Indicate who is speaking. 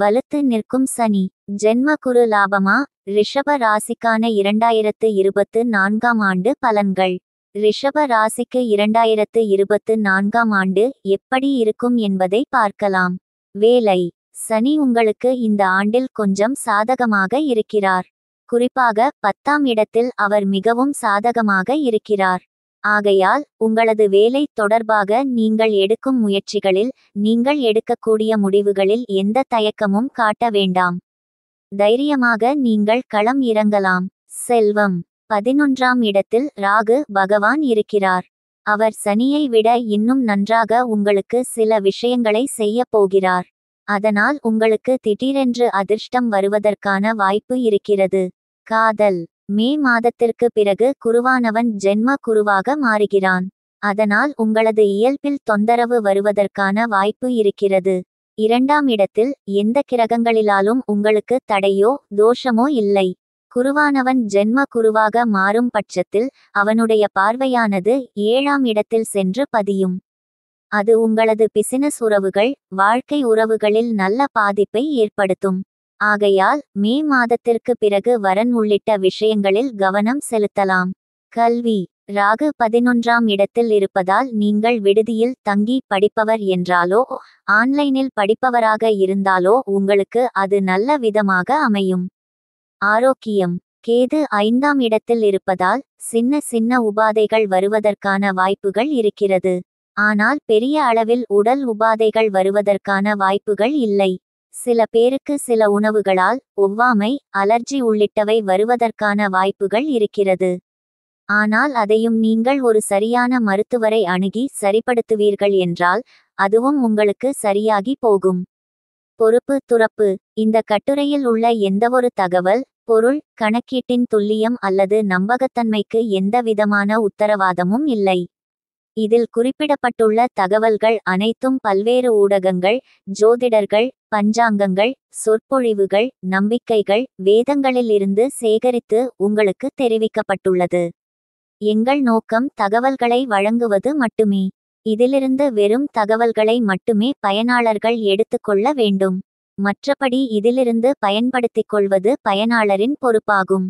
Speaker 1: வலுத்து நிற்கும் சனி ஜென்ம குரு லாபமா ரிஷப ராசிக்கான இரண்டாயிரத்து இருபத்து நான்காம் ஆண்டு பலன்கள் ரிஷப ராசிக்கு இரண்டாயிரத்து இருபத்து நான்காம் ஆண்டு எப்படி இருக்கும் என்பதை பார்க்கலாம் வேலை சனி உங்களுக்கு இந்த ஆண்டில் கொஞ்சம் சாதகமாக இருக்கிறார் குறிப்பாக பத்தாம் இடத்தில் அவர் மிகவும் சாதகமாக இருக்கிறார் ஆகையால் உங்களது வேலை தொடர்பாக நீங்கள் எடுக்கும் முயற்சிகளில் நீங்கள் எடுக்கக்கூடிய முடிவுகளில் எந்த தயக்கமும் காட்ட வேண்டாம் தைரியமாக நீங்கள் களம் இறங்கலாம் செல்வம் பதினொன்றாம் இடத்தில் ராகு பகவான் இருக்கிறார் அவர் சனியை விட இன்னும் நன்றாக உங்களுக்கு சில விஷயங்களை செய்ய போகிறார் அதனால் உங்களுக்கு திடீரென்று அதிர்ஷ்டம் வருவதற்கான வாய்ப்பு இருக்கிறது காதல் மே மாதத்திற்கு பிறகு குருவானவன் ஜென்ம குருவாக மாறுகிறான் அதனால் உங்களது இயல்பில் தொந்தரவு வருவதற்கான வாய்ப்பு இருக்கிறது இரண்டாம் இடத்தில் எந்த கிரகங்களிலாலும் உங்களுக்கு தடையோ தோஷமோ இல்லை குருவானவன் ஜென்ம குருவாக மாறும் பட்சத்தில் அவனுடைய பார்வையானது ஏழாம் இடத்தில் சென்று பதியும் அது உங்களது பிசினஸ் உறவுகள் வாழ்க்கை உறவுகளில் நல்ல பாதிப்பை ஏற்படுத்தும் ஆகையால் மே மாதத்திற்கு பிறகு வரன் உள்ளிட்ட விஷயங்களில் கவனம் செலுத்தலாம் கல்வி ராகு பதினொன்றாம் இடத்தில் இருப்பதால் நீங்கள் விடுதியில் தங்கி படிப்பவர் என்றாலோ ஆன்லைனில் படிப்பவராக இருந்தாலோ உங்களுக்கு அது நல்ல விதமாக அமையும் ஆரோக்கியம் கேது ஐந்தாம் இடத்தில் இருப்பதால் சின்ன சின்ன உபாதைகள் வருவதற்கான வாய்ப்புகள் இருக்கிறது ஆனால் பெரிய அளவில் உடல் உபாதைகள் வருவதற்கான வாய்ப்புகள் இல்லை சில பேருக்கு சில உணவுகளால் ஒவ்வாமை அலர்ஜி உள்ளிட்டவை வருவதற்கான வாய்ப்புகள் இருக்கிறது ஆனால் அதையும் நீங்கள் ஒரு சரியான மருத்துவரை அணுகி சரிப்படுத்துவீர்கள் என்றால் அதுவும் உங்களுக்கு சரியாகி போகும் பொறுப்பு துறப்பு இந்த கட்டுரையில் உள்ள எந்தவொரு தகவல் பொருள் கணக்கீட்டின் துல்லியம் அல்லது நம்பகத்தன்மைக்கு எந்தவிதமான உத்தரவாதமும் இல்லை இதில் குறிப்பிடப்பட்டுள்ள தகவல்கள் அனைத்தும் பல்வேறு ஊடகங்கள் ஜோதிடர்கள் பஞ்சாங்கங்கள் சொற்பொழிவுகள் நம்பிக்கைகள் வேதங்களிலிருந்து சேகரித்து உங்களுக்கு தெரிவிக்கப்பட்டுள்ளது எங்கள் நோக்கம் தகவல்களை வழங்குவது மட்டுமே இதிலிருந்து வெறும் தகவல்களை மட்டுமே பயனாளர்கள் எடுத்துக்கொள்ள வேண்டும் மற்றபடி இதிலிருந்து பயன்படுத்திக் கொள்வது பயனாளரின் பொறுப்பாகும்